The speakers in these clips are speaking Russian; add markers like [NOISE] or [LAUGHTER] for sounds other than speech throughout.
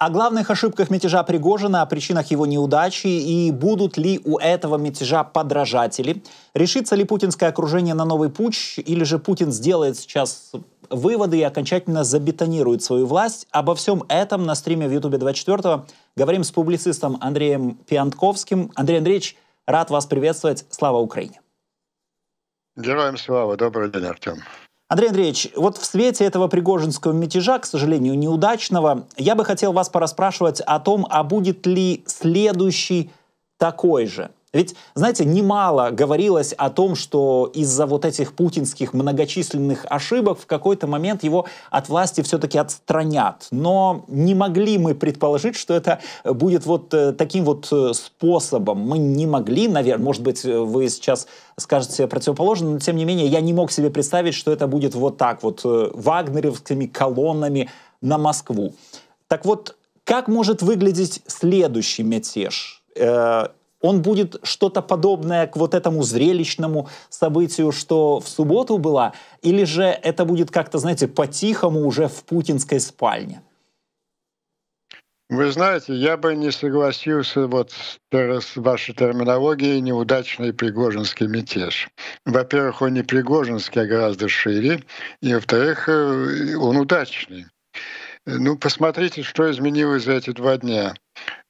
О главных ошибках мятежа Пригожина, о причинах его неудачи и будут ли у этого мятежа подражатели, решится ли путинское окружение на новый путь, или же Путин сделает сейчас выводы и окончательно забетонирует свою власть. Обо всем этом на стриме в Ютубе 24 говорим с публицистом Андреем Пиантковским. Андрей Андреевич, рад вас приветствовать. Слава Украине! Героям слава. Добрый день, Артем. Андрей Андреевич, вот в свете этого пригожинского мятежа, к сожалению, неудачного, я бы хотел вас пораспрашивать о том, а будет ли следующий такой же – ведь, знаете, немало говорилось о том, что из-за вот этих путинских многочисленных ошибок в какой-то момент его от власти все-таки отстранят. Но не могли мы предположить, что это будет вот э, таким вот э, способом. Мы не могли, наверное, может быть, вы сейчас скажете противоположно, но тем не менее я не мог себе представить, что это будет вот так вот э, вагнеровскими колоннами на Москву. Так вот, как может выглядеть следующий мятеж? он будет что-то подобное к вот этому зрелищному событию, что в субботу было, или же это будет как-то, знаете, по-тихому уже в путинской спальне? Вы знаете, я бы не согласился вот с вашей терминологией неудачный пригожинский мятеж. Во-первых, он не пригожинский, а гораздо шире. И, во-вторых, э, он удачный. Ну, посмотрите, что изменилось за эти два дня.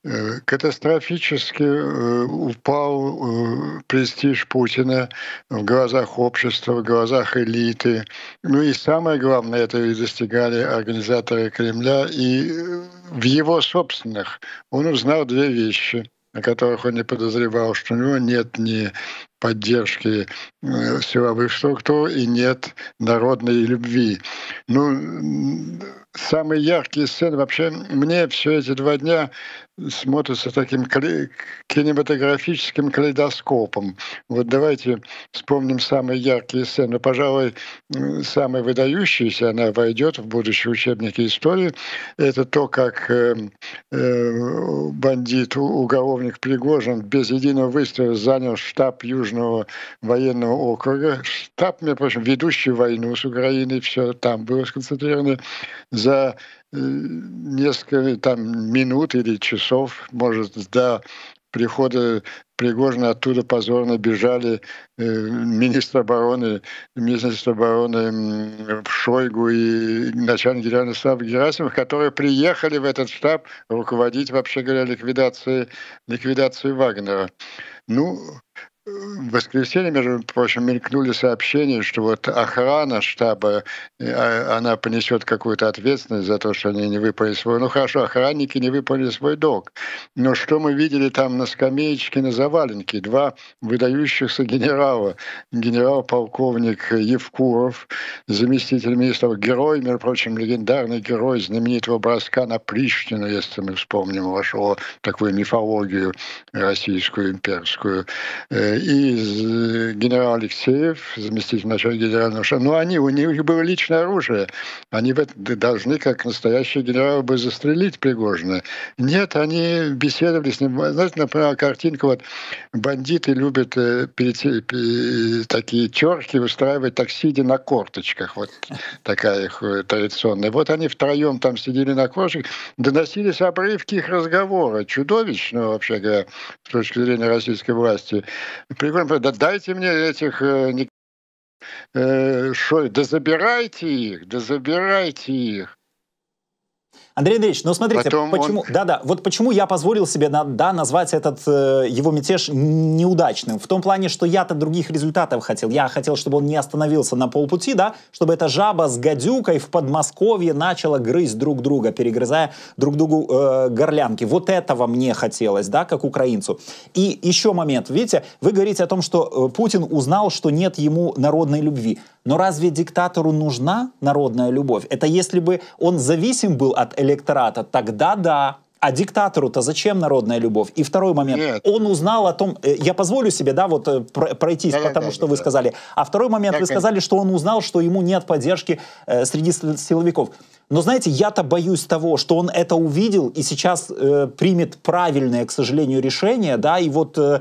Э, катастрофически э, упал э, престиж Путина в глазах общества, в глазах элиты. Ну и самое главное, это и достигали организаторы Кремля. И в его собственных он узнал две вещи о которых он не подозревал, что у него нет ни поддержки э, силовых структур и нет народной любви. Ну, самый яркий сцен вообще мне все эти два дня смотрятся таким кинематографическим калейдоскопом. Вот давайте вспомним самые яркие сцены. Ну, пожалуй, самая выдающаяся, она войдет в будущие учебники истории, это то, как э, э, бандит, уголовник Пригожин без единого выстрела занял штаб Южного Южного военного округа, штаб, между прочим, ведущий войну с Украиной, все там было сконцентрировано за э, несколько там, минут или часов, может, до прихода Пригожина оттуда позорно бежали э, министр обороны, министр обороны Шойгу и начальник генерального штаба Герасимов, которые приехали в этот штаб руководить, вообще говоря, ликвидацией, ликвидацией Вагнера. Ну, в воскресенье, между прочим, мелькнули сообщения, что вот охрана штаба, э, а, она понесет какую-то ответственность за то, что они не выполнили свой... Ну хорошо, охранники не выполнили свой долг. Но что мы видели там на скамеечке, на заваленке? Два выдающихся генерала. Генерал-полковник Евкуров, заместитель министра, герой, между прочим, легендарный герой знаменитого броска на Прищину, если мы вспомним вашу такую мифологию российскую, имперскую. Э, и Э, генерал Алексеев, заместитель начальника генерального штаба, Ну они, у них было личное оружие. Они должны, как настоящие генералы, бы застрелить Пригожина. Нет, они беседовали с ним. Знаете, например, картинка, вот бандиты любят э, перейти, такие терки выстраивать так, сидя на корточках. Вот такая их э, традиционная. Вот они втроем там сидели на корточках, доносились обрывки их разговора, чудовищного, вообще говоря, с точки зрения российской власти. Григорий да дайте мне этих э, э, Шо, да забирайте их, да забирайте их. Андрей Андреевич, ну смотрите, Потом почему, он... да, да, вот почему я позволил себе, на, да, назвать этот э, его мятеж неудачным. В том плане, что я-то других результатов хотел. Я хотел, чтобы он не остановился на полпути, да, чтобы эта жаба с гадюкой в Подмосковье начала грызть друг друга, перегрызая друг другу э, горлянки. Вот этого мне хотелось, да, как украинцу. И еще момент, видите, вы говорите о том, что э, Путин узнал, что нет ему народной любви. Но разве диктатору нужна народная любовь? Это если бы он зависим был от электората, тогда да, а диктатору-то зачем народная любовь? И второй момент. Нет. Он узнал о том... Э, я позволю себе, да, вот э, пройтись да, по тому, да, что да, вы да. сказали. А второй момент, да, вы сказали, что он узнал, что ему нет поддержки э, среди силовиков. Но знаете, я-то боюсь того, что он это увидел и сейчас э, примет правильное, к сожалению, решение, да, и вот э,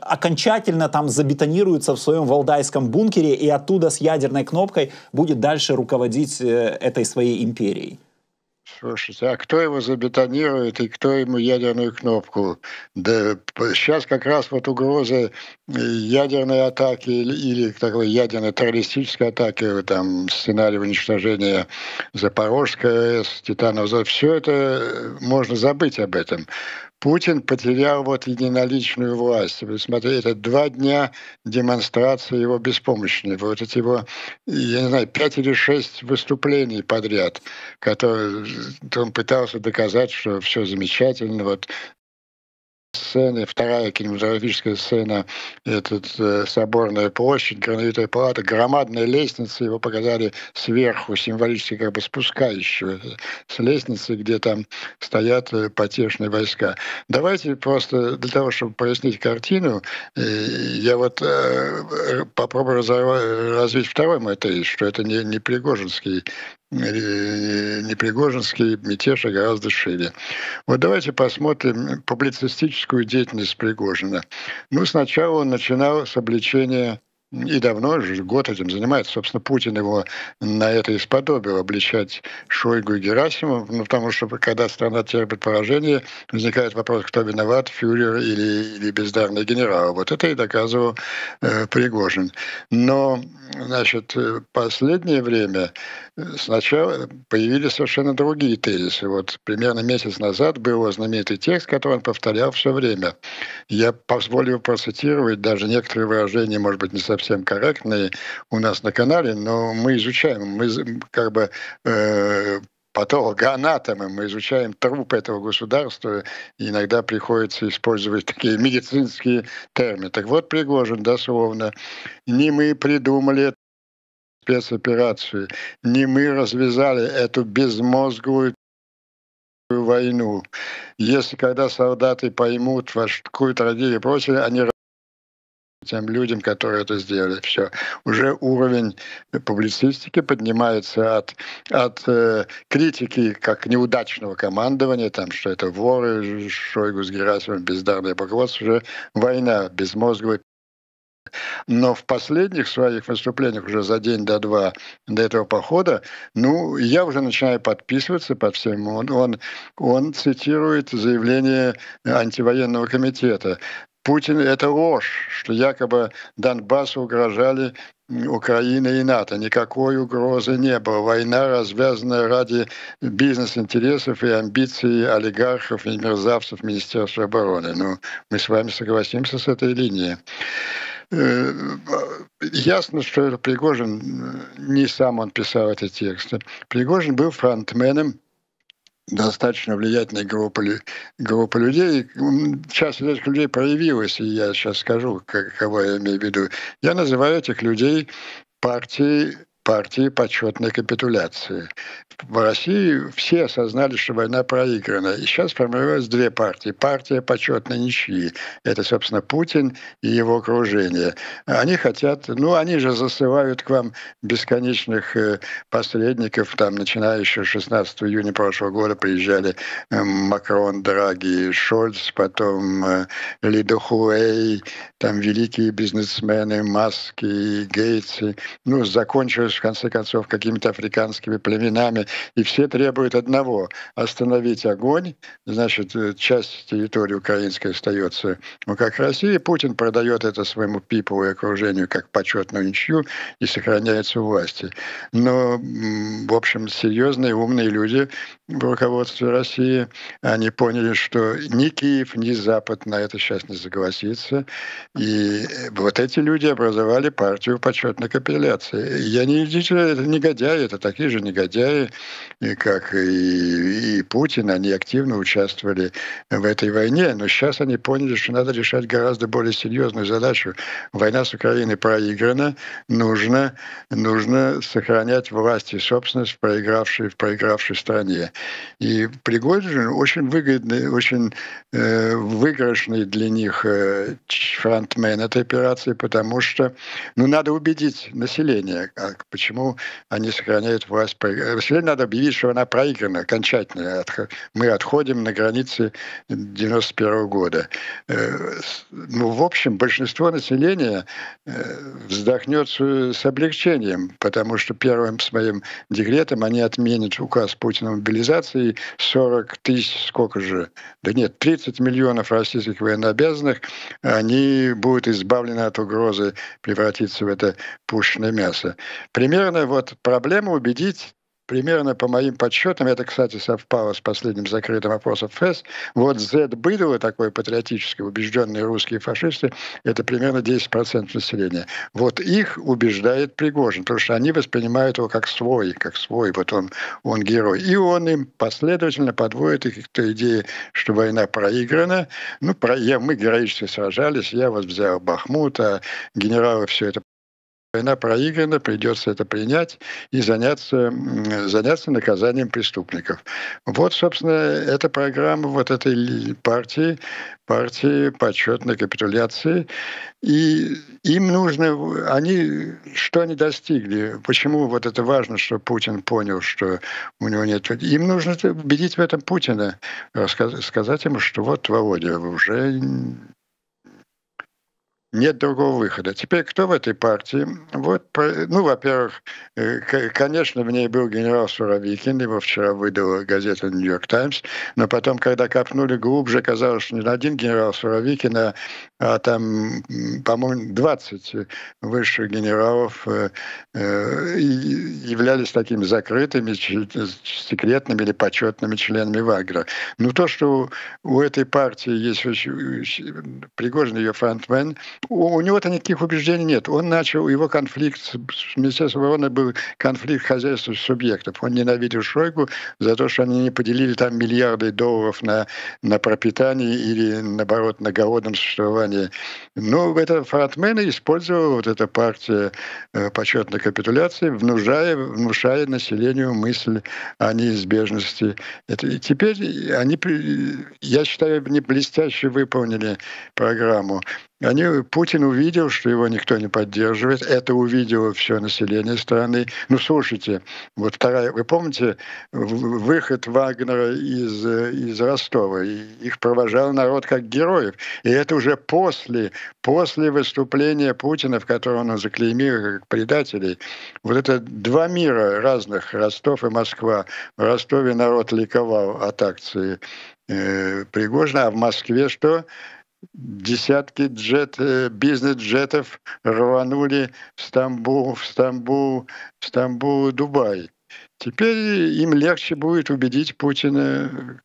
окончательно там забетонируется в своем валдайском бункере и оттуда с ядерной кнопкой будет дальше руководить э, этой своей империей. Слушайте, а кто его забетонирует и кто ему ядерную кнопку? Да сейчас как раз вот угрозы э, ядерной атаки или, или такой ядерной террористической атаки, там сценарий уничтожения Запорожской АЭС, Титанов, все это э, можно забыть об этом. Путин потерял вот единоличную власть. Вы смотрите, это два дня демонстрации его беспомощности. Вот эти его, я не знаю, пять или шесть выступлений подряд, которые э, он пытался доказать, что все замечательно, вот сцены, вторая кинематографическая сцена, этот э, соборная площадь, гранитовая палата, громадная лестница, его показали сверху, символически как бы спускающего с лестницы, где там стоят э, потешные войска. Давайте просто для того, чтобы прояснить картину, э, я вот э, э попробую разорва, развить второй мой тезис, что это не, не Пригожинский Э, Непригожинский мятеж, гораздо шире. Вот давайте посмотрим публицистическую деятельность Пригожина. Ну, сначала он начинал с обличения и давно же, год этим занимается. Собственно, Путин его на это исподобил обличать Шойгу и Герасиму, ну, потому что когда страна терпит поражение, возникает вопрос, кто виноват, фюрер или, или бездарный генерал. Вот это и доказывал э, Пригожин. Но, значит, последнее время э, сначала появились совершенно другие тезисы. Вот примерно месяц назад был его знаменитый текст, который он повторял все время. Я позволю процитировать даже некоторые выражения, может быть, не совсем совсем корректные у нас на канале, но мы изучаем, мы как бы э, патологоанатомы, мы изучаем труп этого государства, и иногда приходится использовать такие медицинские термины. Так вот, Пригожин, дословно, не мы придумали спецоперацию, не мы развязали эту безмозглую войну. Если когда солдаты поймут, во какую трагедию прочее, они тем людям, которые это сделали. Все. Уже уровень публицистики поднимается от, от э, критики как неудачного командования, там, что это воры, Шойгу с Герасимом, бездарные руководство, уже война безмозговый но в последних своих выступлениях, уже за день до два до этого похода, ну, я уже начинаю подписываться под всем. Он, он, он цитирует заявление антивоенного комитета. Путин – это ложь, что якобы Донбассу угрожали Украина и НАТО. Никакой угрозы не было. Война развязана ради бизнес-интересов и амбиций олигархов и мерзавцев Министерства обороны. Ну, мы с вами согласимся с этой линией. Э, ясно, что Пригожин, э, не сам он писал эти тексты. Пригожин был фронтменом достаточно влиятельной группы, группы людей. Часть этих людей проявилась, и я сейчас скажу, как, кого я имею в виду. Я называю этих людей партией партии почетной капитуляции. В России все осознали, что война проиграна. И сейчас формируются две партии. Партия почетной ничьи. Это, собственно, Путин и его окружение. Они хотят, ну, они же засывают к вам бесконечных э, посредников. Там, начиная еще 16 июня прошлого года, приезжали э, Макрон, Драги, Шольц, потом э, Лида Хуэй, там великие бизнесмены, Маски, Гейтс. Ну, закончилось в конце концов, какими-то африканскими племенами, и все требуют одного — остановить огонь, значит, э, часть территории украинской остается ну, как Россия. Путин продает это своему Пипову и окружению как почетную ничью и сохраняется у власти. Но, в общем, серьезные умные люди в руководстве России, они поняли, что ни Киев, ни Запад на это сейчас не согласится. И э, вот эти люди образовали партию почетной капитуляции. Я не победителя, это негодяи, это такие же негодяи, как и, и Путин, они активно участвовали в этой войне, но сейчас они поняли, что надо решать гораздо более серьезную задачу. Война с Украиной проиграна, нужно, нужно сохранять власть и собственность в проигравшей, в проигравшей стране. И Пригожин очень выгодный, очень э, выигрышный для них э, фронтмен этой операции, потому что ну, надо убедить население, а, почему они сохраняют власть. Сегодня надо объявить, что она проиграна окончательно. Мы отходим на границе 91 года. Э, ну, в общем, большинство населения э, вздохнет с облегчением, потому что первым своим декретом они отменят указ Путина о мобилизации 40 тысяч, сколько же? Да нет, 30 миллионов российских военнообязанных, они будут избавлены от угрозы превратиться в это пушечное мясо. Примерно вот проблема убедить примерно по моим подсчетам, это, кстати, совпало с последним закрытым опросом ФЭС, вот Z быдло такое патриотическое, убежденные русские фашисты, это примерно 10% населения. Вот их убеждает Пригожин, потому что они воспринимают его как свой, как свой, вот он, он герой. И он им последовательно подводит их к той идее, что война проиграна. Ну, про, я, мы героически сражались, я вас взял Бахмута, генералы все это Война проиграна, придется это принять и заняться, заняться наказанием преступников. Вот, собственно, эта программа вот этой партии, партии почетной капитуляции. И им нужно, они, что они достигли, почему вот это важно, что Путин понял, что у него нет... Им нужно убедить в этом Путина, сказать ему, что вот, Володя, уже нет другого выхода. Теперь кто в этой партии? Вот, ну, во-первых, э, конечно, в ней был генерал Суровикин, его вчера выдала газета «Нью-Йорк Таймс», но потом, когда копнули глубже, казалось, что не один генерал Суровикин, а, а там, по-моему, 20 высших генералов э, э являлись такими закрытыми, секретными или почетными членами Вагра. Но ну, то, что у, этой партии есть очень Пригожин ее фронтмен – у, у него-то никаких убеждений нет. Он начал, его конфликт с Министерством обороны был конфликт хозяйства субъектов. Он ненавидел Шойгу за то, что они не поделили там миллиарды долларов на, на пропитание или, наоборот, на голодном существовании. Но ну, это фронтмена использовала вот эта партия э, почетной капитуляции, внушая, внушая населению мысль о неизбежности. Это, и теперь они, я считаю, не блестяще выполнили программу. Они, Путин увидел, что его никто не поддерживает. Это увидело все население страны. Ну, слушайте, вот вторая, вы помните выход Вагнера из, из Ростова? И их провожал народ как героев. И это уже после, после выступления Путина, в котором он заклеймил как предателей. Вот это два мира разных, Ростов и Москва. В Ростове народ ликовал от акции э, Пригожина, а в Москве что? десятки джет, э, бизнес-джетов рванули в Стамбул, в Стамбул, в Стамбул, Дубай. Теперь им легче будет убедить Путина,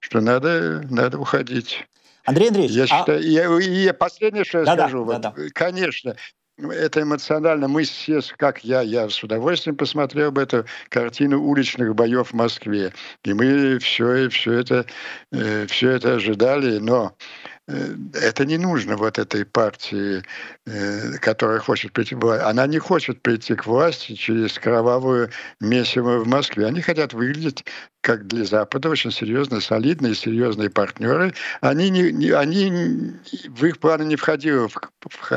что надо, надо уходить. Андрей Андреевич, я а... считаю, я, и последнее, что я да, скажу, да, вот, да, да. конечно, это эмоционально. Мы все, как я, я с удовольствием посмотрел бы эту картину уличных боев в Москве. И мы все, все, это, э, все это ожидали. Но Э, это не нужно вот этой партии, э, которая хочет прийти к власти. Она не хочет прийти к власти через кровавую месиво в Москве. Они хотят выглядеть как для Запада очень серьезные, солидные, серьезные партнеры. Они не, не они в их планы не входило, в, в,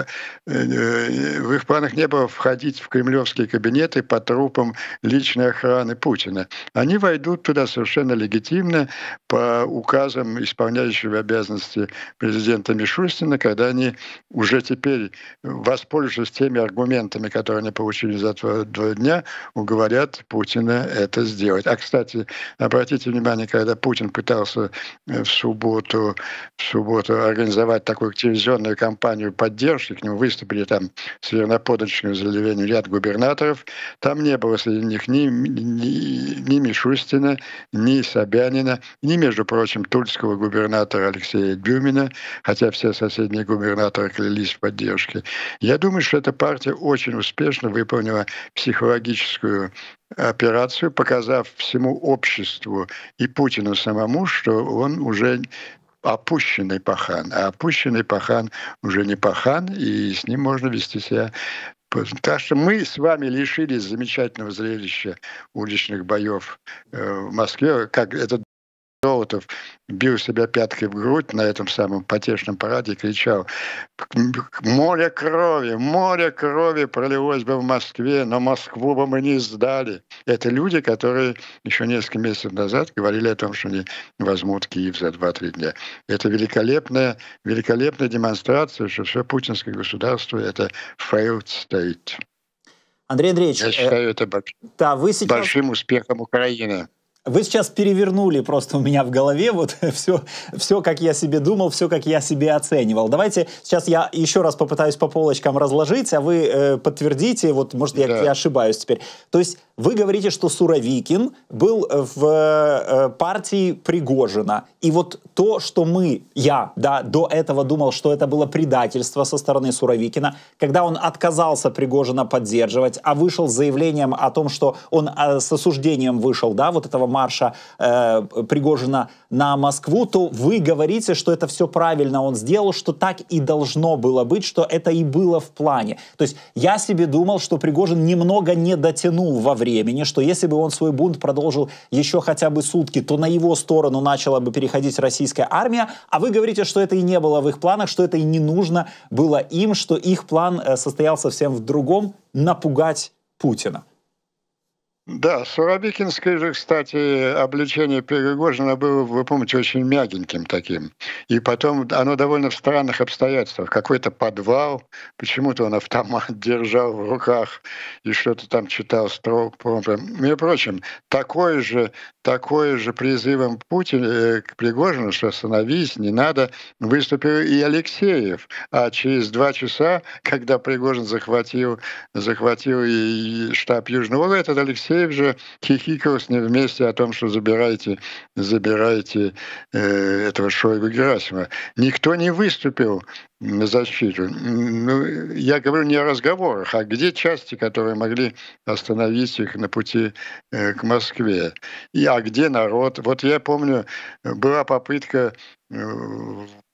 э, в их планах не было входить в кремлевские кабинеты по трупам личной охраны Путина. Они войдут туда совершенно легитимно по указам исполняющего обязанности президента Мишустина, когда они уже теперь, э, воспользуясь теми аргументами, которые они получили за два дня, уговорят Путина это сделать. А, кстати, обратите внимание, когда Путин пытался э, в субботу, в субботу организовать такую телевизионную кампанию поддержки, к нему выступили там с верноподочным заявлением ряд губернаторов, там не было среди них ни, ни, ни Мишустина, ни Собянина, ни, между прочим, тульского губернатора Алексея Дюмина, хотя все соседние губернаторы клялись в поддержке. Я думаю, что эта партия очень успешно выполнила психологическую операцию, показав всему обществу и Путину самому, что он уже опущенный пахан. А опущенный пахан уже не пахан, и с ним можно вести себя так что мы с вами лишились замечательного зрелища уличных боев э, в Москве, как это Молотов бил себя пяткой в грудь на этом самом потешном параде и кричал «Море крови, море крови пролилось бы в Москве, но Москву бы мы не сдали». Это люди, которые еще несколько месяцев назад говорили о том, что они возьмут Киев за 2-3 дня. Это великолепная, великолепная демонстрация, что все путинское государство — это failed state. Андрей Андреевич, Я э, считаю это э, да, вы сейчас... большим успехом Украины. Вы сейчас перевернули просто у меня в голове вот все, [LAUGHS] все, как я себе думал, все, как я себе оценивал. Давайте сейчас я еще раз попытаюсь по полочкам разложить, а вы э, подтвердите, вот, может, я, да. я ошибаюсь теперь. То есть вы говорите, что Суровикин был в э, партии Пригожина. И вот то, что мы, я, да, до этого думал, что это было предательство со стороны Суровикина, когда он отказался Пригожина поддерживать, а вышел с заявлением о том, что он э, с осуждением вышел, да, вот этого марша э, Пригожина на Москву, то вы говорите, что это все правильно он сделал, что так и должно было быть, что это и было в плане. То есть я себе думал, что Пригожин немного не дотянул во времени, что если бы он свой бунт продолжил еще хотя бы сутки, то на его сторону начала бы переходить российская армия, а вы говорите, что это и не было в их планах, что это и не нужно было им, что их план э, состоял совсем в другом — напугать Путина. Да, Суровикинское же, кстати, обличение Перегожина было, вы помните, очень мягеньким таким. И потом оно довольно в странных обстоятельствах. Какой-то подвал, почему-то он автомат [LAUGHS] держал в руках и что-то там читал стропом. И прочим, такое же, такое же призывом Путина э, к Пригожину, что остановись, не надо, выступил и Алексеев. А через два часа, [LAUGHS] когда Пригожин захватил, захватил и штаб Южного, этот Алексей. Матвеев же хихикал с ним вместе о том, что забирайте, забирайте э, этого Шойгу Герасима. Никто не выступил на защиту. Ну, я говорю не о разговорах, а где части, которые могли остановить их на пути э, к Москве. И а где народ? Вот я помню, была попытка э,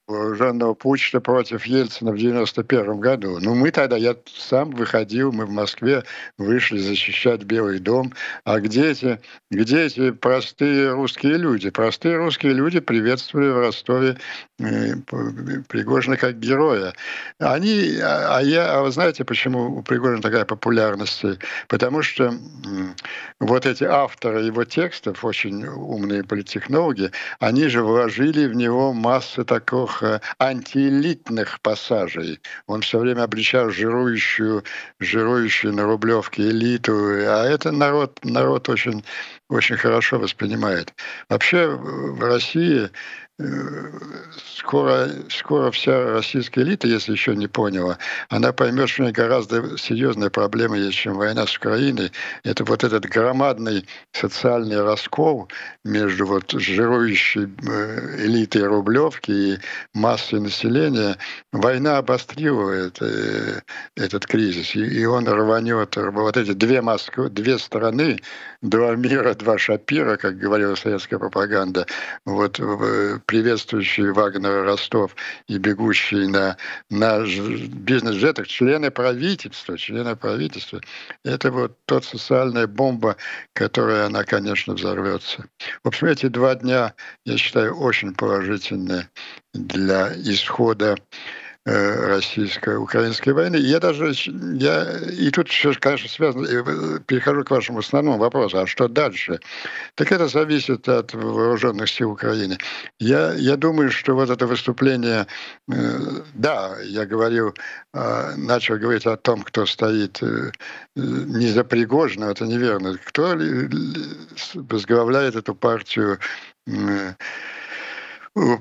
Жанного Пучта против Ельцина в 91 году. Ну, мы тогда, я сам выходил, мы в Москве вышли защищать Белый дом. А где эти, где эти простые русские люди? Простые русские люди приветствовали в Ростове э, Пригожина как героя. Они, а, а я, а вы знаете, почему у Пригожина такая популярность? Потому что вот эти авторы его текстов, очень умные политтехнологи, они же вложили в него массу такого таких э, антиэлитных пассажей. Он все время обличал жирующую, жирующую на Рублевке элиту, а это народ, народ очень, очень хорошо воспринимает. Вообще в России Э, скоро, скоро вся российская элита, если еще не поняла, она поймет, что у нее гораздо серьезная проблема есть, чем война с Украиной. Это вот этот громадный социальный раскол между вот жирующей э, элитой Рублевки и массой населения. Война обострила э, этот кризис, и он рванет. Вот эти две, Москвы, две страны, два мира, два шапира, как говорила советская пропаганда, вот э, приветствующие Вагнера Ростов и бегущие на, на бизнес-джетах члены правительства, члены правительства. Это вот тот социальная бомба, которая она, конечно, взорвется. В общем, эти два дня, я считаю, очень положительные для исхода Э, российско-украинской войны. Я даже, я, и тут все, конечно, связано, э, перехожу к вашему основному вопросу, а что дальше? Так это зависит от вооруженных сил Украины. Я, я думаю, что вот это выступление, э, да, я говорил, э, начал говорить о том, кто стоит э, не за Пригожина, это неверно, кто возглавляет эту партию э,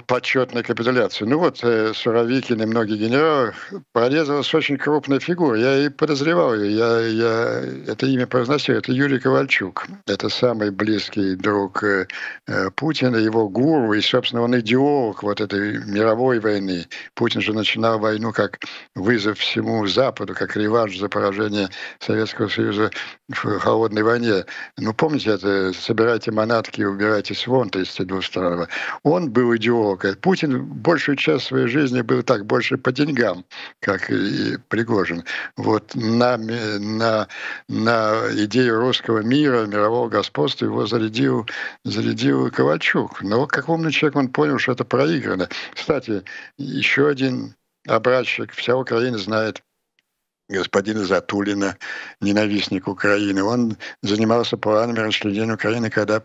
почетной капитуляции. Ну вот э, Суровикин и многие генералы прорезалась очень крупная фигура. Я и подозревал ее. Я, я это имя произносил. Это Юрий Ковальчук. Это самый близкий друг э, э, Путина, его гуру. И, собственно, он идеолог вот этой мировой войны. Путин же начинал войну как вызов всему Западу, как реванш за поражение Советского Союза в холодной войне. Ну, помните это «собирайте манатки и убирайте свон» 32 -го. Он был идеолог. Путин большую часть своей жизни был так, больше по деньгам, как и Пригожин. Вот на, на, на идею русского мира, мирового господства его зарядил, зарядил Ковальчук. Но как умный человек он понял, что это проиграно. Кстати, еще один обратчик, вся Украина знает – господина Затулина, ненавистник Украины. Он занимался планами расчленения Украины, когда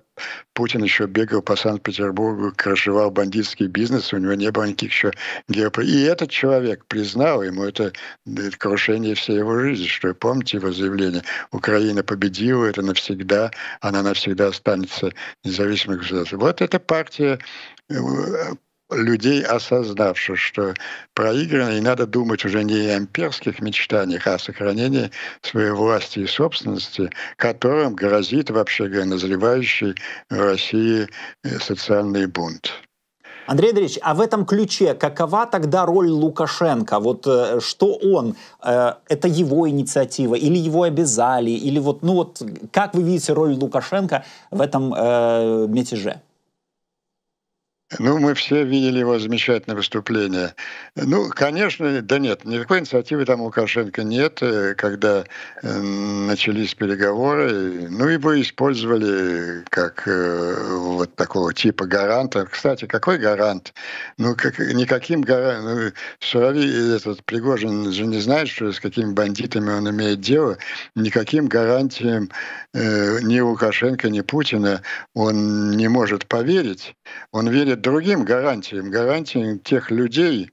Путин еще бегал по Санкт-Петербургу, крышевал бандитский бизнес, у него не было никаких еще геопо... И этот человек признал ему это крушение всей его жизни, что, помните его заявление, Украина победила, это навсегда, она навсегда останется независимой государством. Вот эта партия э, людей, осознавших, что проиграно, и надо думать уже не о имперских мечтаниях, а о сохранении своей власти и собственности, которым грозит, вообще говоря, назревающий в России э, социальный бунт. Андрей Андреевич, а в этом ключе какова тогда роль Лукашенко? Вот э, что он? Э, это его инициатива или его обязали? Или вот, ну вот, как вы видите роль Лукашенко в этом э, мятеже? Ну, мы все видели его замечательное выступление. Ну, конечно, да нет, никакой инициативы там Лукашенко нет, э, когда э, начались переговоры. Ну, его использовали как э, вот такого типа гаранта. Кстати, какой гарант? Ну, как, никаким гарантом. Ну, Шурави, этот Пригожин же не знает, что с какими бандитами он имеет дело. Никаким гарантиям э, ни Лукашенко, ни Путина он не может поверить. Он верит другим гарантиям, гарантиям тех людей,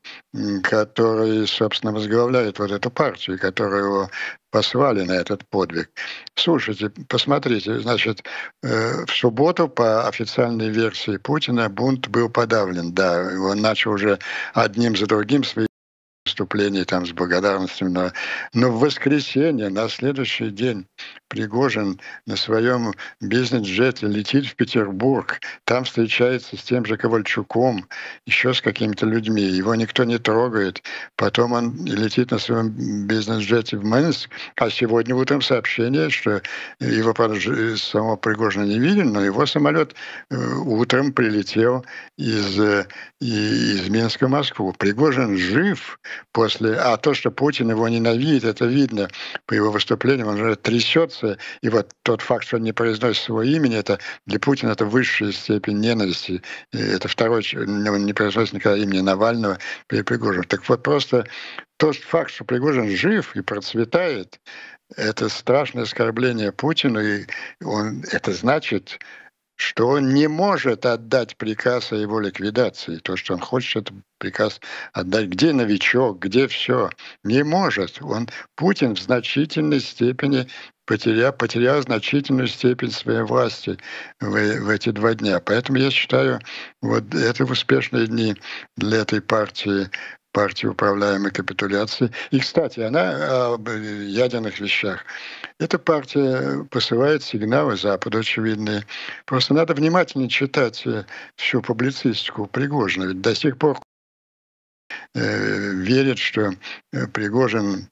которые, собственно, возглавляют вот эту партию, которые его послали на этот подвиг. Слушайте, посмотрите, значит, э, в субботу по официальной версии Путина бунт был подавлен, да, он начал уже одним за другим свои выступлений там с благодарностью. Но, но в воскресенье, на следующий день, Пригожин на своем бизнес-джете летит в Петербург, там встречается с тем же Ковальчуком, еще с какими-то людьми. Его никто не трогает. Потом он летит на своем бизнес-джете в Минск, а сегодня утром сообщение, что его самого Пригожина не видели, но его самолет э, утром прилетел из, э, из Минска в Москву. Пригожин жив, после. А то, что Путин его ненавидит, это видно по его выступлениям. Он уже трясется. И вот тот факт, что он не произносит своего имени, это для Путина это высшая степень ненависти. И это второй, ну, он не произносит никогда имени Навального при Пригожине. Так вот просто тот факт, что Пригожин жив и процветает, это страшное оскорбление Путину, и он, это значит, что он не может отдать приказ о его ликвидации. То, что он хочет, этот приказ отдать. Где новичок, где все? Не может. Он, Путин в значительной степени потерял, потерял значительную степень своей власти в, в эти два дня. Поэтому я считаю, вот это успешные дни для этой партии партии управляемой капитуляции. И, кстати, она а, о э, ядерных вещах. Эта партия посылает сигналы Западу очевидные. Просто надо внимательно читать э, всю публицистику Пригожина. Ведь до сих пор э, верит, что Пригожин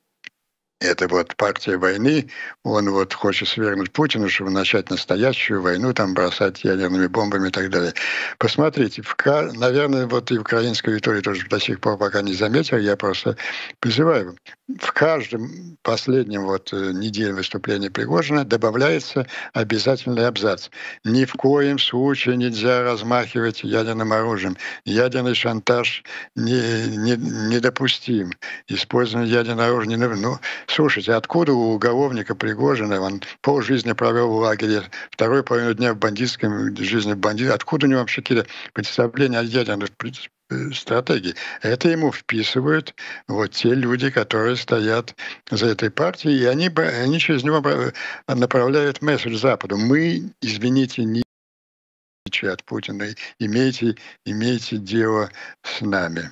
это вот партия войны, он вот хочет свергнуть Путина, чтобы начать настоящую войну, там бросать ядерными бомбами и так далее. Посмотрите, в, наверное, вот и украинская аудитория тоже до сих пор пока не заметила, я просто призываю, в каждом последнем вот э, неделе выступления Пригожина добавляется обязательный абзац. Ни в коем случае нельзя размахивать ядерным оружием. Ядерный шантаж недопустим. Не, не, не допустим. Использование ядерного оружия ну, Слушайте, откуда у уголовника Пригожина, он полжизни провел в лагере, второй половину дня в бандитском жизни бандит, откуда у него вообще какие-то представления о ядерных э, стратегии. Это ему вписывают вот те люди, которые стоят за этой партией, и они, они через него направляют месседж Западу. Мы, извините, не от Путина, имейте, имейте дело с нами.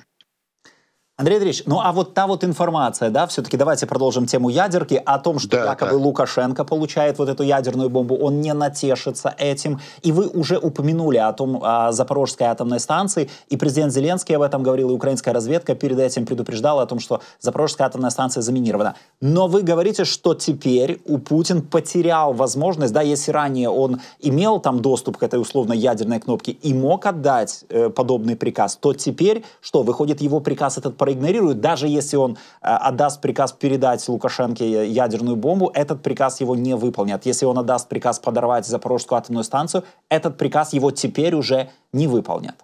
Андрей Андреевич, ну а вот та вот информация, да, все-таки давайте продолжим тему ядерки, о том, что да, якобы да. Лукашенко получает вот эту ядерную бомбу, он не натешится этим. И вы уже упомянули о том, о Запорожской атомной станции, и президент Зеленский об этом говорил, и украинская разведка перед этим предупреждала о том, что Запорожская атомная станция заминирована. Но вы говорите, что теперь у Путин потерял возможность, да, если ранее он имел там доступ к этой условно ядерной кнопке и мог отдать э, подобный приказ, то теперь что, выходит его приказ этот проект проигнорирует, даже если он э, отдаст приказ передать Лукашенке ядерную бомбу, этот приказ его не выполнят. Если он отдаст приказ подорвать Запорожскую атомную станцию, этот приказ его теперь уже не выполнят.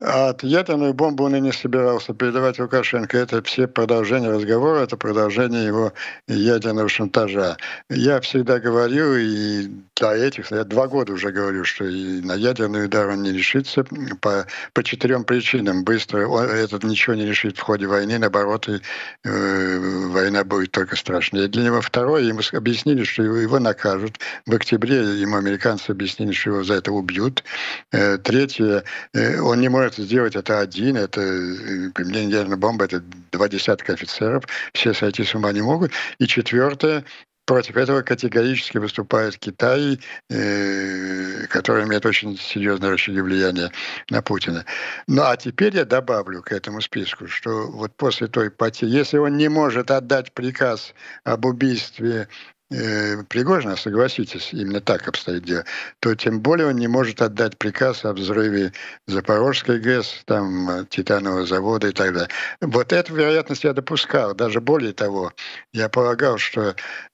От ядерную бомбу он и не собирался передавать Лукашенко. Это все продолжение разговора, это продолжение его ядерного шантажа. Я всегда говорил и до этих, я два года уже говорю, что и на ядерный удар он не решится по, по четырем причинам. Быстро он, этот ничего не решит в ходе войны, наоборот, и, э, война будет только страшнее. Для него второе, ему объяснили, что его, его накажут. В октябре ему американцы объяснили, что его за это убьют. Э, третье, э, он не может пытаются сделать это один, это применение э, ядерной бомбы, это два десятка офицеров, все сойти с ума не могут. И четвертое, Против этого категорически выступает Китай, э, который имеет очень серьезное рычаги влияния на Путина. Ну а теперь я добавлю к этому списку, что вот после той потери, если он не может отдать приказ об убийстве Э, Пригожина, согласитесь, именно так обстоит дело, то тем более он не может отдать приказ о взрыве Запорожской ГЭС, там, э, титанового завода и так далее. Вот эту вероятность я допускал. Даже более того, я полагал, что,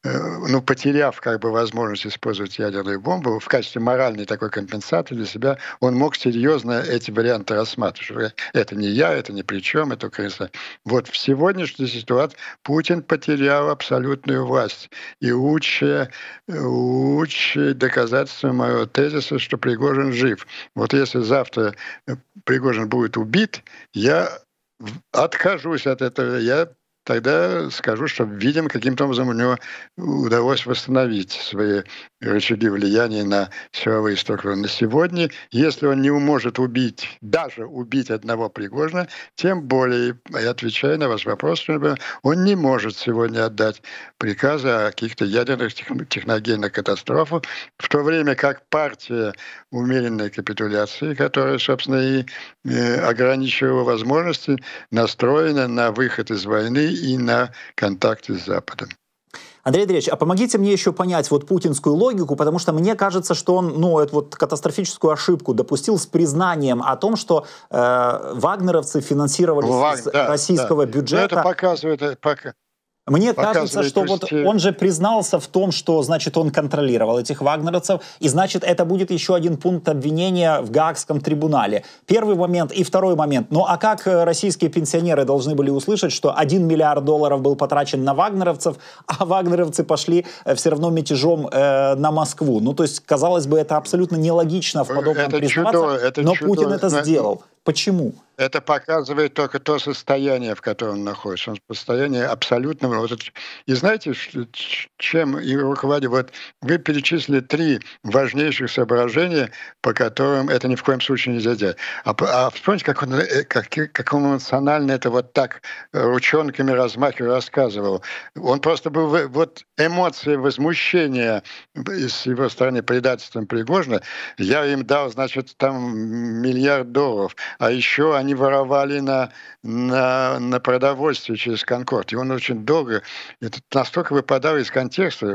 э, ну, потеряв как бы возможность использовать ядерную бомбу в качестве моральной такой компенсации для себя, он мог серьезно эти варианты рассматривать. Это не я, это ни при чем, это Украина. Вот в сегодняшней ситуации Путин потерял абсолютную власть. И лучшее, э, лучшее доказательство моего тезиса, что Пригожин жив. Вот если завтра э, Пригожин будет убит, я откажусь от этого, я тогда скажу, что, видим, каким-то образом у него удалось восстановить свои рычаги влияния на силовые структуры. На сегодня, если он не может убить, даже убить одного Пригожина, тем более, отвечая на ваш вопрос, он не может сегодня отдать приказы о каких-то ядерных техногенных катастрофах, в то время как партия умеренной капитуляции, которая, собственно, и э, ограничивала возможности, настроена на выход из войны и на контакте с Западом. Андрей Андреевич, а помогите мне еще понять вот путинскую логику, потому что мне кажется, что он, ну, эту вот катастрофическую ошибку допустил с признанием о том, что э, вагнеровцы финансировались Ваг, из да, российского да. бюджета. Но это показывает, э, пока, мне кажется, что вот э, он же признался в том, что, значит, он контролировал этих вагнеровцев, и, значит, это будет еще один пункт обвинения в Гаагском трибунале. Первый момент и второй момент. Ну а как э, российские пенсионеры должны были услышать, что 1 миллиард долларов был потрачен на вагнеровцев, [LAUGHS] а вагнеровцы пошли э, все равно мятежом э, на Москву? Ну, то есть, казалось бы, это абсолютно нелогично в подобном это признаться, чудо, это но чудо. Путин это сделал. Почему? Это показывает только то состояние, в котором он находится. Он в состоянии абсолютного... и знаете, чем и руководит? Вот вы перечислили три важнейших соображения, по которым это ни в коем случае нельзя делать. А, а вспомните, как он, э, э, как, э, как он эмоционально это вот так ручонками размахивал, рассказывал. Он просто был... Вот эмоции возмущения с его стороны предательством Пригожина, я им дал, значит, там миллиард долларов а еще они воровали на, на, на продовольствие через Конкорд. И он очень долго, это настолько выпадал из контекста,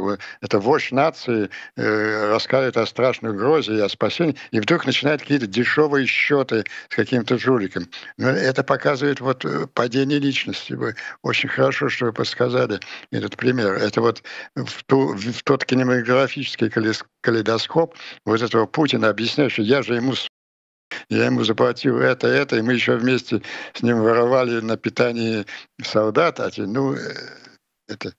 это вождь нации э, рассказывает о страшной угрозе и о спасении, и вдруг начинают какие-то дешевые счеты с каким-то жуликом. Но это показывает вот э, падение личности. Вы очень хорошо, что вы подсказали этот пример. Это вот в, ту, в тот кинематографический калейдоскоп вот этого Путина объясняющий, я же ему я ему заплатил это, это, и мы еще вместе с ним воровали на питании солдат. Ну, э, это,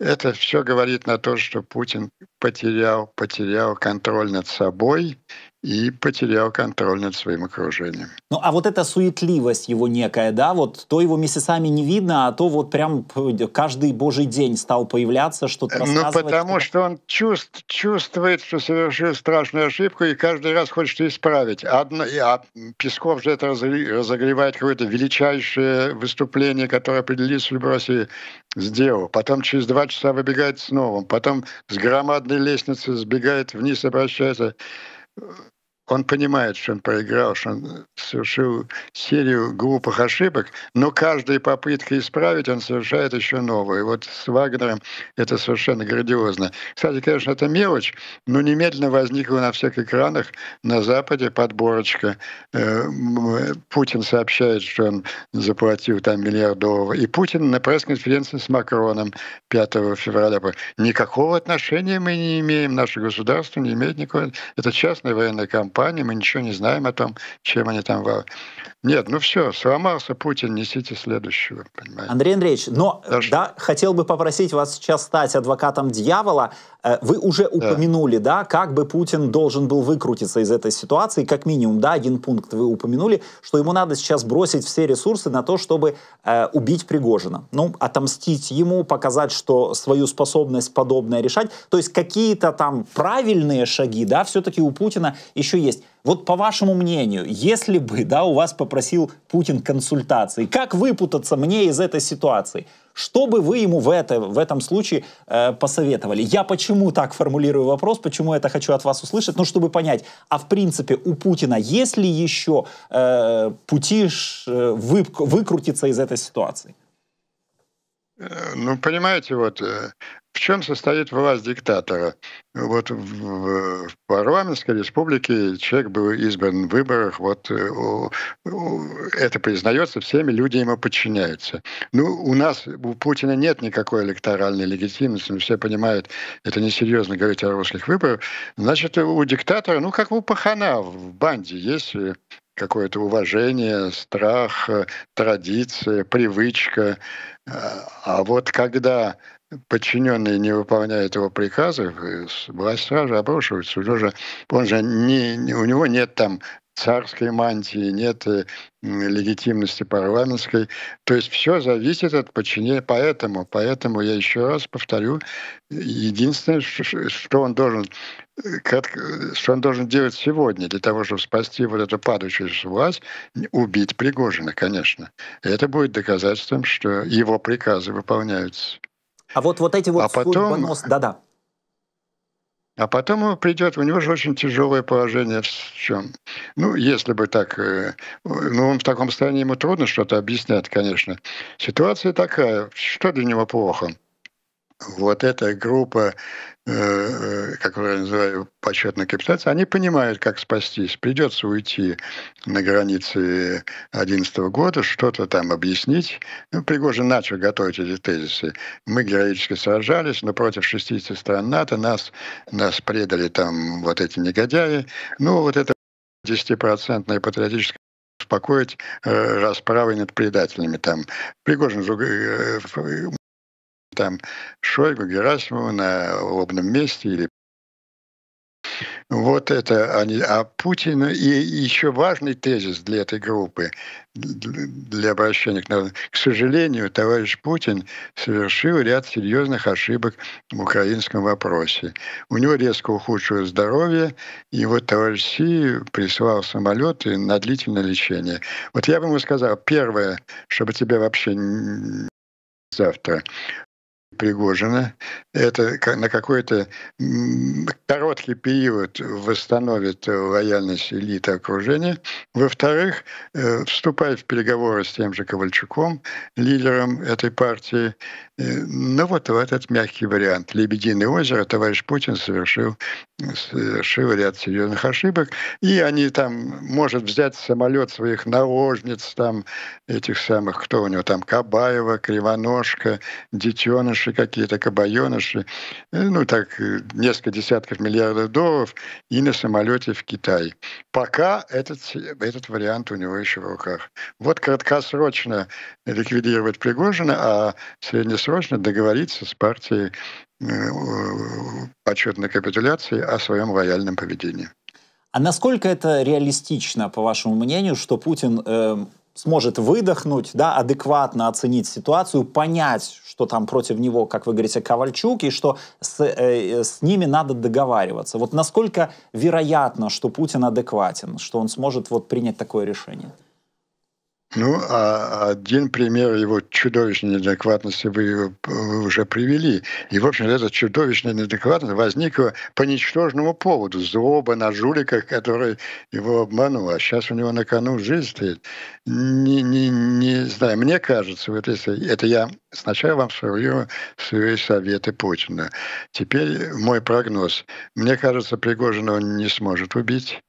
это все говорит на то, что Путин потерял, потерял контроль над собой и потерял контроль над своим окружением. Ну, а вот эта суетливость его некая, да, вот то его месяцами не видно, а то вот прям каждый божий день стал появляться, что-то ну, рассказывать. Ну, потому что, что он чувств, чувствует, что совершил страшную ошибку и каждый раз хочет исправить. А одно, и, а Песков же это разогревает какое-то величайшее выступление, которое определились в России сделал. Потом через два часа выбегает с новым. Потом с громадной лестницы сбегает вниз, обращается он понимает, что он проиграл, что он совершил серию глупых ошибок, но каждой попыткой исправить он совершает еще новую. И вот с Вагнером это совершенно грандиозно. Кстати, конечно, это мелочь, но немедленно возникла на всех экранах на Западе подборочка. Э, Путин сообщает, что он заплатил там миллиард долларов. И Путин на пресс-конференции с Макроном 5 февраля никакого отношения мы не имеем, наше государство не имеет никакого. Это частная военная компания компании, мы ничего не знаем о том, чем они там... Нет, ну все, сломался Путин, несите следующего. Понимаете? Андрей Андреевич, но Даже... да, хотел бы попросить вас сейчас стать адвокатом дьявола. Э, вы уже упомянули, да. да, как бы Путин должен был выкрутиться из этой ситуации, как минимум, да, один пункт вы упомянули, что ему надо сейчас бросить все ресурсы на то, чтобы э, убить Пригожина. Ну, отомстить ему, показать, что свою способность подобное решать. То есть какие-то там правильные шаги, да, все-таки у Путина еще есть. Вот по вашему мнению, если бы, да, у вас попросил Путин консультации, как выпутаться мне из этой ситуации? Что бы вы ему в, это, в этом случае э, посоветовали? Я почему так формулирую вопрос, почему это хочу от вас услышать? Ну, чтобы понять, а в принципе у Путина есть ли еще э, пути ш, э, вы, выкрутиться из этой ситуации? Э, ну, понимаете, вот э, в чем состоит власть диктатора? Вот в, в парламентской республике человек был избран в выборах, вот у, э, у, это признается всеми, люди ему подчиняются. Ну, у нас, у Путина нет никакой электоральной легитимности, ну, все понимают, это несерьезно говорить о русских выборах. Значит, у диктатора, ну, как у пахана в банде есть какое-то уважение, страх, традиция, привычка, а, а вот когда подчиненный не выполняет его приказы, власть сразу обрушивается. Он же, он же не, у него нет там царской мантии, нет э, легитимности парламентской. То есть все зависит от подчинения. Поэтому, поэтому я еще раз повторю, единственное, что он должен э, э, что он должен делать сегодня для того, чтобы спасти вот эту падающую власть, убить Пригожина, конечно. Это будет доказательством, что его приказы выполняются. А вот, вот эти вот а потом, Да-да. А потом он придет, у него же очень тяжелое положение в чем. Ну, если бы так, э, ну, он в таком состоянии ему трудно что-то объяснять, конечно. Ситуация такая, что для него плохо? вот эта группа, э, э которую я называю почетной капитуляцией, они понимают, как спастись. Придется уйти на границе 2011 года, что-то там объяснить. Ну, Пригожин начал готовить эти тезисы. Мы героически сражались, но против 60 стран НАТО нас, нас предали там вот эти негодяи. Ну, вот это 10-процентная патриотическая успокоить э, расправой над предателями. Там Пригожин э, там Шойгу, Герасимову на лобном месте или вот это они. А Путин и еще важный тезис для этой группы, для обращения к народу. К сожалению, товарищ Путин совершил ряд серьезных ошибок в украинском вопросе. У него резко ухудшилось здоровье, и вот товарищ Си прислал самолеты на длительное лечение. Вот я бы ему сказал, первое, чтобы тебя вообще завтра. Пригожина. Это на какой-то короткий период восстановит лояльность элиты окружения. Во-вторых, э, вступает в переговоры с тем же Ковальчуком, лидером этой партии. Э, ну вот, вот этот мягкий вариант. Лебединое озеро товарищ Путин совершил, совершил ряд серьезных ошибок. И они там, может взять самолет своих наложниц, там этих самых, кто у него там, Кабаева, Кривоножка, Детеныш, куреныши какие-то, кабаеныши, э, ну так, э, несколько десятков миллиардов долларов, и на самолете в Китай. Пока этот, этот вариант у него еще в руках. Вот краткосрочно ликвидировать Пригожина, а среднесрочно договориться с партией почетной э, капитуляции о своем лояльном поведении. А насколько это реалистично, по вашему мнению, что Путин э, сможет выдохнуть, да, адекватно оценить ситуацию, понять, что там против него, как вы говорите, Ковальчук, и что с, э, э, с ними надо договариваться. Вот насколько вероятно, что Путин адекватен, что он сможет вот принять такое решение? Ну, а один пример его чудовищной неадекватности вы уже привели. И, в общем, эта чудовищная неадекватность возникла по ничтожному поводу. Злоба на жуликах, который его обманул. А сейчас у него на кону жизнь стоит не, не, не знаю, мне кажется, вот если это я сначала вам сформулирую свои советы Путина. Теперь мой прогноз. Мне кажется, Пригожина он не сможет убить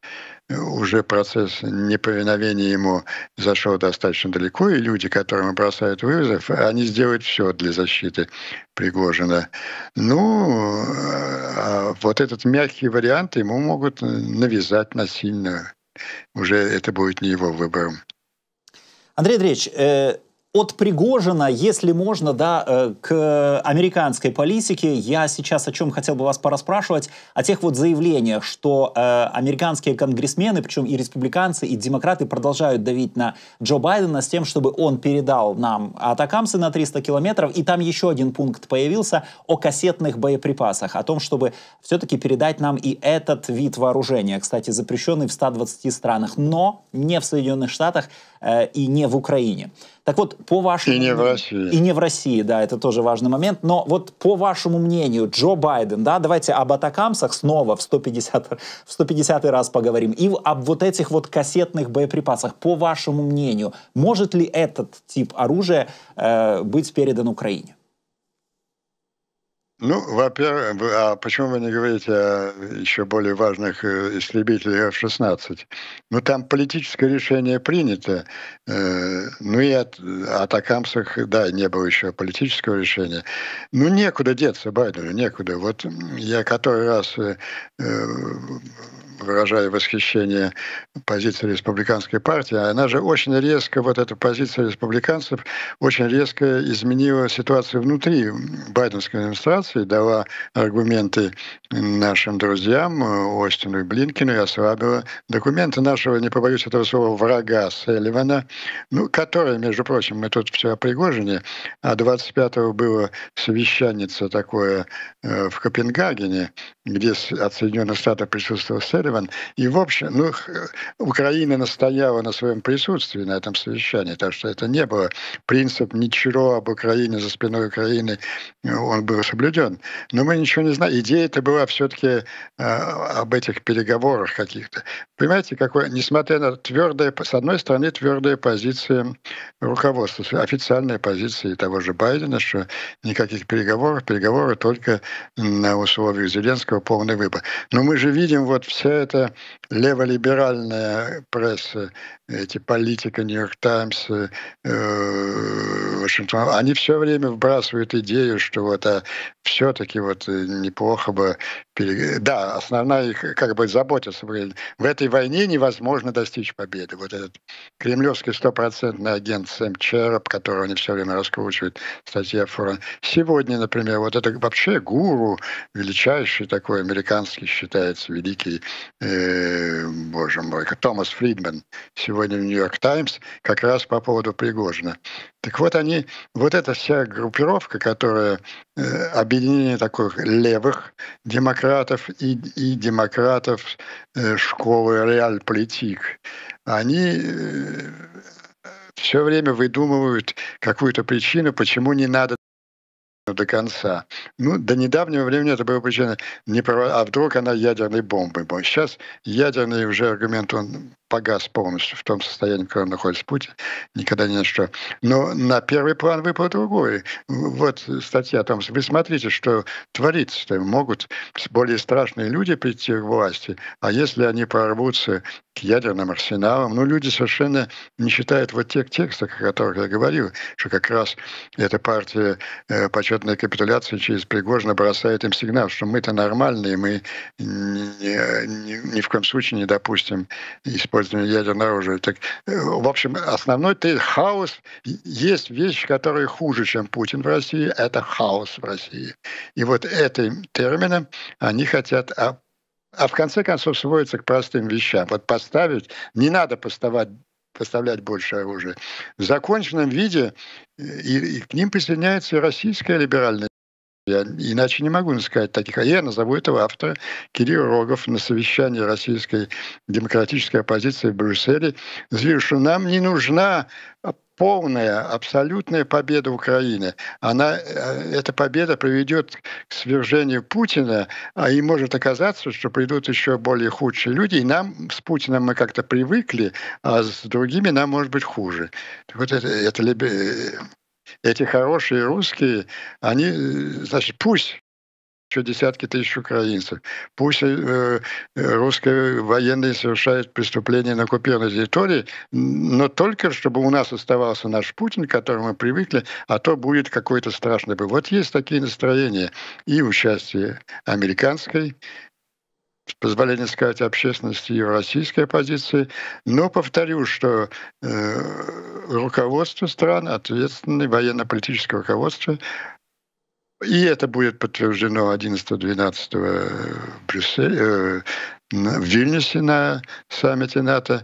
уже процесс неповиновения ему зашел достаточно далеко, и люди, которым бросают вызов, они сделают все для защиты Пригожина. Ну, а вот этот мягкий вариант ему могут навязать насильно. Уже это будет не его выбором. Андрей Андреевич, э, от Пригожина, если можно, да, э, к американской политике. Я сейчас о чем хотел бы вас пораспрашивать, о тех вот заявлениях, что э, американские конгрессмены, причем и республиканцы, и демократы продолжают давить на Джо Байдена с тем, чтобы он передал нам атакамсы на 300 километров. И там еще один пункт появился о кассетных боеприпасах, о том, чтобы все-таки передать нам и этот вид вооружения, кстати, запрещенный в 120 странах, но не в Соединенных Штатах э, и не в Украине. Так вот, по вашему... И не в России. И не в России, да, это тоже важный момент. Но вот по вашему мнению, Джо Байден, да, давайте об атакамсах снова в 150, в 150 раз поговорим, и об вот этих вот кассетных боеприпасах. По вашему мнению, может ли этот тип оружия э, быть передан Украине? Ну, во-первых, а почему вы не говорите о еще более важных э, истребителях F-16? Ну, там политическое решение принято. Э, ну и от, о да, не было еще политического решения. Ну, некуда деться Байдену, некуда. Вот я который раз э, выражая восхищение позиции республиканской партии, она же очень резко, вот эта позиция республиканцев, очень резко изменила ситуацию внутри байденской администрации, дала аргументы нашим друзьям, Остину и Блинкину, и ослабила документы нашего, не побоюсь этого слова, врага Селивана, ну, который, между прочим, мы тут все о Пригожине, а 25-го было совещание такое э, в Копенгагене, где от Соединенных Штатов присутствовал Селливан. И, в общем, ну, Украина настояла на своем присутствии на этом совещании, так что это не было принцип «ничего об Украине за спиной Украины», он был соблюден. Но мы ничего не знаем. Идея-то была все-таки э, об этих переговорах каких-то. Понимаете, какое, несмотря на твердые, с одной стороны, твердые позиции руководства, официальные позиции того же Байдена, что никаких переговоров, переговоры только на условиях Зеленского Зеленского полный выбор. Но мы же видим вот вся эта леволиберальная пресса, эти политика, Нью-Йорк Таймс, э, э, Вашингтон, они все время вбрасывают идею, что вот а э, все-таки вот неплохо бы... Пере... Да, основная их как бы забота. В этой войне невозможно достичь победы. Вот этот кремлевский стопроцентный агент Сэм Череп, которого они все время раскручивают, статья Форен. Сегодня, например, вот это вообще гуру, величайший такой американский считается, великий, э, боже мой, Томас Фридман. Сегодня сегодня в «Нью-Йорк Таймс» как раз по поводу Пригожина. Так вот они, вот эта вся группировка, которая э, объединение таких левых демократов и, и демократов э, школы «Реальполитик», они э, все время выдумывают какую-то причину, почему не надо до конца. Ну, до недавнего времени это было причина не права, а вдруг она ядерной бомбой была. Сейчас ядерный уже аргумент, он погас полностью в том состоянии, в котором находится Путин, никогда не на что. Но на первый план выпал другой. Вот статья о том, что вы смотрите, что творится. То Могут более страшные люди прийти к власти, а если они прорвутся ядерным арсеналом. Но ну, люди совершенно не читают вот тех текстов, о которых я говорил, что как раз эта партия э, почетной капитуляции через Пригожина бросает им сигнал, что мы-то нормальные, мы ни, ни, ни в коем случае не допустим использования ядерного оружия. Так, э, в общем, основной тезис — хаос. Есть вещь, которая хуже, чем Путин в России — это хаос в России. И вот этим термином они хотят а в конце концов сводится к простым вещам. Вот поставить, не надо поставать поставлять больше оружия. В законченном виде э, и, и к ним присоединяется и российская либеральная я иначе не могу сказать таких. А я назову этого автора Кирилл Рогов на совещании российской демократической оппозиции в Брюсселе заявил, что нам не нужна полная, абсолютная победа Украины. Она, э, эта победа приведет к свержению Путина, а и может оказаться, что придут еще более худшие люди, и нам с Путиным мы как-то привыкли, а с другими нам может быть хуже. Вот это, это либо. Э, эти хорошие русские, они, э, значит, пусть еще десятки тысяч украинцев. Пусть э, э, русские военные совершают преступления на оккупированной территории, но только чтобы у нас оставался наш Путин, к которому мы привыкли, а то будет какой-то страшный бой. Вот есть такие настроения и участие американской с позволения сказать, общественности и российской оппозиции. Но повторю, что э, руководство стран, ответственное военно-политическое руководство, и это будет подтверждено 11-12 в, э, в Вильнюсе на саммите НАТО,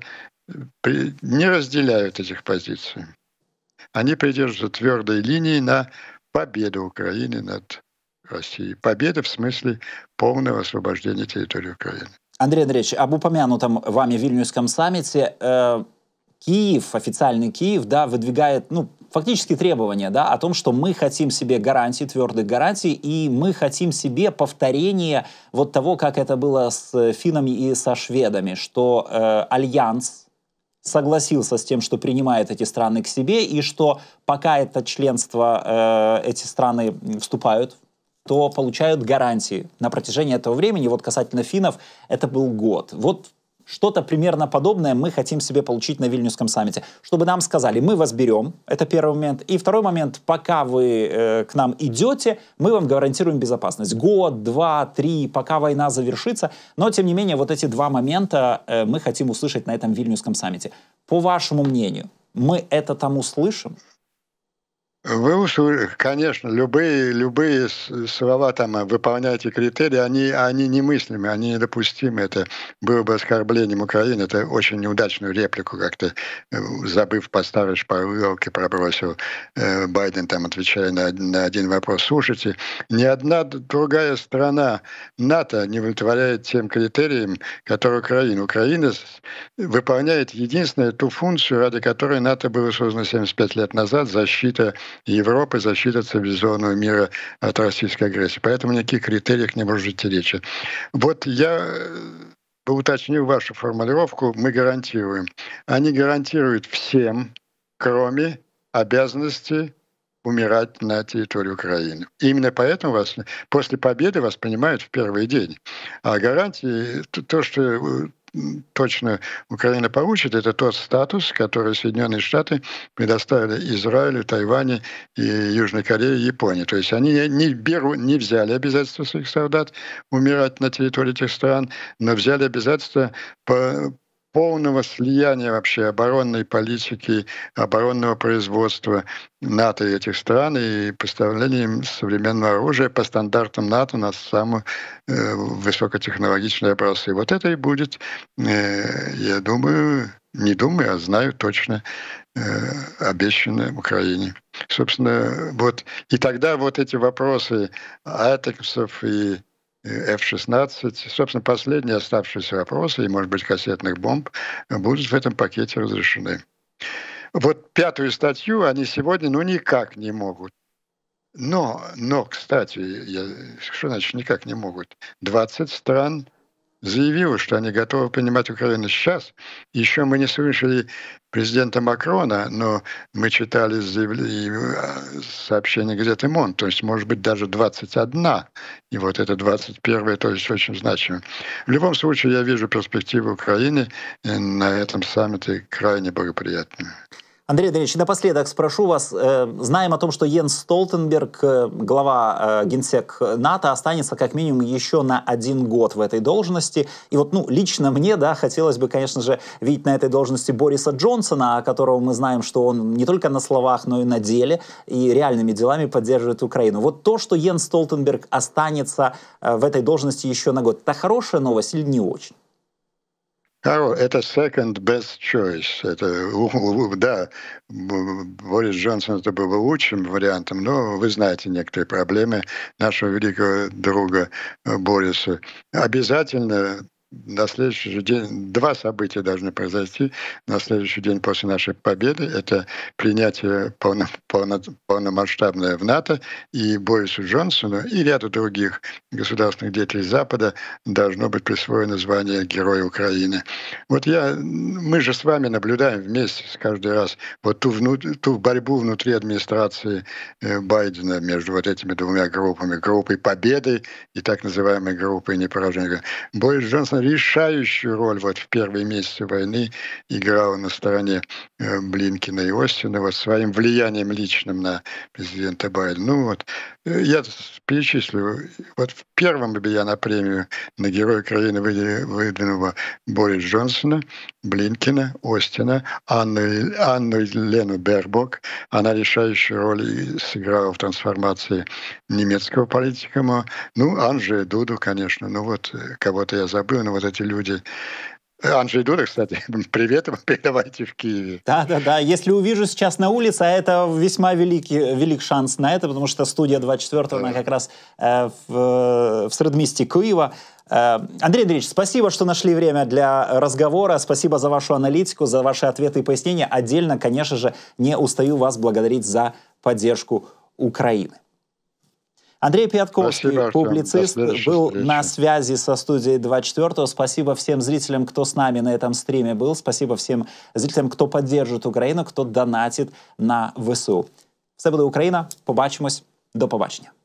при, не разделяют этих позиций. Они придерживаются твердой линии на победу Украины над России. Победы в смысле полного освобождения территории Украины. Андрей Андреевич, об упомянутом вами Вильнюсском саммите э, Киев, официальный Киев, да, выдвигает, ну, фактически требования, да, о том, что мы хотим себе гарантии, твердых гарантий, и мы хотим себе повторение вот того, как это было с финами и со шведами, что э, альянс согласился с тем, что принимает эти страны к себе, и что пока это членство, э, эти страны вступают то получают гарантии на протяжении этого времени. Вот касательно финнов, это был год. Вот что-то примерно подобное мы хотим себе получить на Вильнюсском саммите. Чтобы нам сказали, мы вас берем, это первый момент. И второй момент, пока вы э, к нам идете, мы вам гарантируем безопасность. Год, два, три, пока война завершится. Но, тем не менее, вот эти два момента э, мы хотим услышать на этом Вильнюсском саммите. По вашему мнению, мы это там услышим? Вы, э, конечно, любые, любые слова там э, «выполняйте критерии», они, они немыслимы, они недопустимы. Это было бы оскорблением Украины. Это очень неудачную реплику как-то, э, забыв по старой шпаргалке, пробросил Байден, там, отвечая на, на один вопрос. Слушайте, ни одна другая страна НАТО не удовлетворяет тем критериям, которые Украина. Украина выполняет единственную ту функцию, ради которой НАТО было создано 75 лет назад, защита Европы, защита цивилизованного мира от российской агрессии. Поэтому никаких критериях не может идти речи. Вот я э, уточнил вашу формулировку, мы гарантируем. Они гарантируют всем, кроме обязанности умирать на территории Украины. Именно поэтому вас после победы вас понимают в первый день. А гарантии то, что э, точно Украина получит, это тот статус, который Соединенные Штаты предоставили Израилю, Тайване и Южной Корее, Японии. То есть они не, беру, не взяли обязательства своих солдат умирать на территории этих стран, но взяли обязательства по, полного слияния вообще оборонной политики, оборонного производства НАТО и этих стран и поставлением современного оружия по стандартам НАТО на самую э, высокотехнологичные образцы. Вот это и будет, э, я думаю, не думаю, а знаю точно, э, обещанное Украине. Собственно, вот и тогда вот эти вопросы Атексов и F-16. Собственно, последние оставшиеся вопросы и, может быть, кассетных бомб будут в этом пакете разрешены. Вот пятую статью они сегодня ну никак не могут. Но, но, кстати, я, что значит никак не могут? 20 стран заявила, что они готовы принимать Украину сейчас. Еще мы не слышали президента Макрона, но мы читали э, сообщение газеты МОН, то есть, может быть, даже 21, и вот это 21, то есть очень значимо. В любом случае, я вижу перспективы Украины на этом саммите крайне благоприятными. Андрей Андреевич, напоследок спрошу вас. Э, знаем о том, что Йенс Столтенберг, э, глава э, генсек НАТО, останется как минимум еще на один год в этой должности. И вот, ну, лично мне, да, хотелось бы, конечно же, видеть на этой должности Бориса Джонсона, о которого мы знаем, что он не только на словах, но и на деле и реальными делами поддерживает Украину. Вот то, что Йенс Столтенберг останется в этой должности еще на год, это хорошая новость или не очень? Второе, это second best choice. Это, да, Борис Джонсон это был лучшим вариантом, но вы знаете некоторые проблемы нашего великого друга э, Бориса. Обязательно на следующий же день, два события должны произойти на следующий день после нашей победы. Это принятие полно, полно, полномасштабное в НАТО, и Борису Джонсону и ряду других государственных деятелей Запада должно быть присвоено звание Героя Украины. Вот я, мы же с вами наблюдаем вместе с каждый раз вот ту, внут, ту борьбу внутри администрации э, Байдена между вот этими двумя группами, группой победы и так называемой группой неpoражения. Борис Джонсон решающую роль вот в первые месяцы войны играла на стороне э, Блинкина и Остинова своим влиянием личным на президента Байдена. Ну вот я перечислю. Вот в первом я на премию на Героя Украины выдвинула Борис Джонсона, Блинкина, Остина, Анну, Анну Лену Бербок. Она решающую роль сыграла в трансформации немецкого политика. Ну, Анжи Дуду, конечно. Ну вот, э, кого-то я забыл, но вот эти люди Анжей Дуда, кстати, [LAUGHS] привет ему передавайте в Киеве. Да-да-да, если увижу сейчас на улице, а это весьма великий, велик шанс на это, потому что студия 24 она как раз э, в, э, в средместе Киева. Э, Андрей Андреевич, спасибо, что нашли время для разговора, спасибо за вашу аналитику, за ваши ответы и пояснения. Отдельно, конечно же, не устаю вас благодарить за поддержку Украины. Андрей Пятковский, Спасибо, публицист, был встречи. на связи со студией 24. Спасибо всем зрителям, кто с нами на этом стриме был. Спасибо всем зрителям, кто поддержит Украину, кто донатит на ВСУ. Все буде Україна. Побачимось. До побачення.